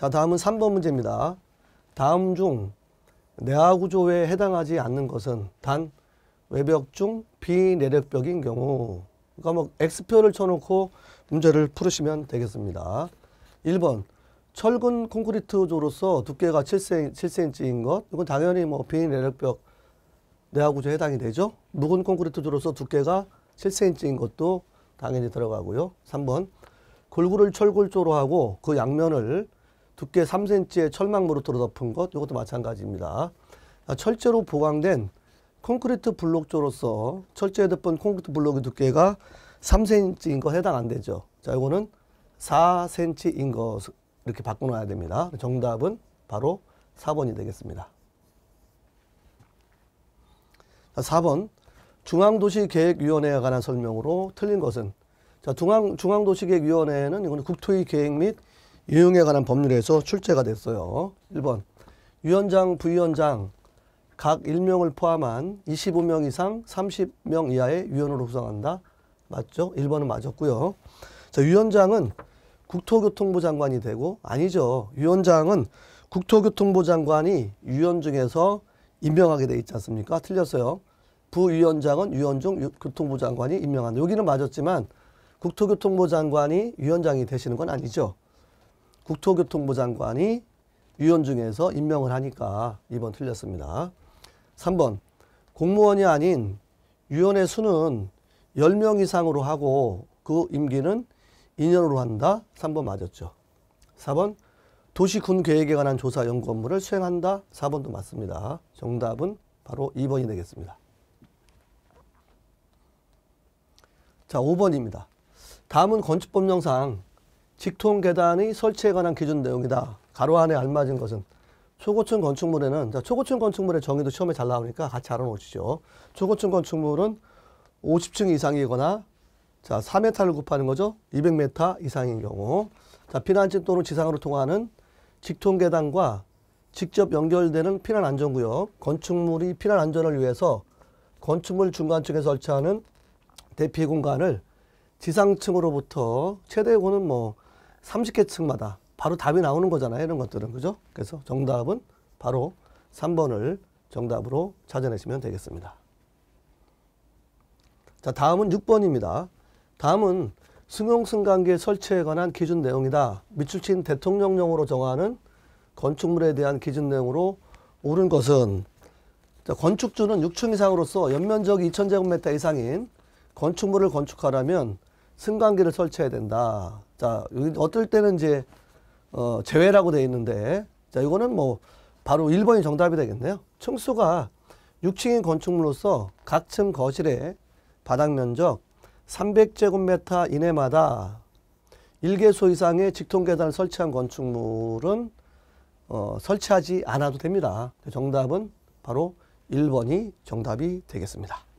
자, 다음은 3번 문제입니다. 다음 중 내화 구조에 해당하지 않는 것은 단 외벽 중 비내력벽인 경우 그러니까 뭐 X표를 쳐놓고 문제를 풀으시면 되겠습니다. 1번 철근 콘크리트 조로서 두께가 7cm, 인것 이건 당연히 뭐 비내력벽 내화 구조에 해당이 되죠. 묵은 콘크리트 조로서 두께가 7cm인 것도 당연히 들어가고요. 3번 골고루 철골조로 하고 그 양면을 두께 3cm의 철망모로 들어덮은 것 이것도 마찬가지입니다. 철제로 보강된 콘크리트 블록조로서 철제에 덮은 콘크리트 블록의 두께가 3cm인 것 해당 안 되죠. 자, 이거는 4cm인 것 이렇게 바꿔놔야 됩니다. 정답은 바로 4번이 되겠습니다. 자, 4번 중앙도시계획위원회에 관한 설명으로 틀린 것은 자, 중앙, 중앙도시계획위원회는 이거는 국토의 계획 및 유용에 관한 법률에서 출제가 됐어요. 1번 위원장, 부위원장 각 1명을 포함한 25명 이상 30명 이하의 위원으로 구성한다. 맞죠? 1번은 맞았고요. 자, 위원장은 국토교통부 장관이 되고 아니죠. 위원장은 국토교통부 장관이 위원 중에서 임명하게 돼 있지 않습니까? 틀렸어요. 부위원장은 위원 중 교통부 장관이 임명한다. 여기는 맞았지만 국토교통부 장관이 위원장이 되시는 건 아니죠. 국토교통부 장관이 위원 중에서 임명을 하니까 2번 틀렸습니다. 3번 공무원이 아닌 위원의 수는 10명 이상으로 하고 그 임기는 2년으로 한다. 3번 맞았죠. 4번 도시군 계획에 관한 조사 연구 업무를 수행한다. 4번도 맞습니다. 정답은 바로 2번이 되겠습니다. 자, 5번입니다. 다음은 건축법령상 직통 계단의 설치에 관한 기준 내용이다. 가로 안에 알맞은 것은 초고층 건축물에는 자, 초고층 건축물의 정의도 시험에 잘 나오니까 같이 알아놓으시죠. 초고층 건축물은 50층 이상이거나 자 4m를 곱하는 거죠. 200m 이상인 경우 자 피난집 또는 지상으로 통하는 직통 계단과 직접 연결되는 피난 안전구역 건축물이 피난 안전을 위해서 건축물 중간층에 설치하는 대피 공간을 지상층으로부터 최대 고는 뭐 30개층마다 바로 답이 나오는 거잖아요. 이런 것들은. 그죠? 그래서 정답은 바로 3번을 정답으로 찾아내시면 되겠습니다. 자, 다음은 6번입니다. 다음은 승용승강기 설치에 관한 기준 내용이다. 밑줄 친 대통령령으로 정하는 건축물에 대한 기준 내용으로 옳은 것은 자, 건축주는 6층 이상으로서 연면적 2,000제곱미터 이상인 건축물을 건축하려면 승강기를 설치해야 된다. 자, 여기 어떨 때는 이제 어, 제외라고 되어 있는데 자, 이거는 뭐 바로 1번이 정답이 되겠네요. 층수가 6층인 건축물로서 각 층 거실의 바닥 면적 300제곱미터 이내마다 1개소 이상의 직통 계단을 설치한 건축물은 어, 설치하지 않아도 됩니다. 정답은 바로 1번이 정답이 되겠습니다.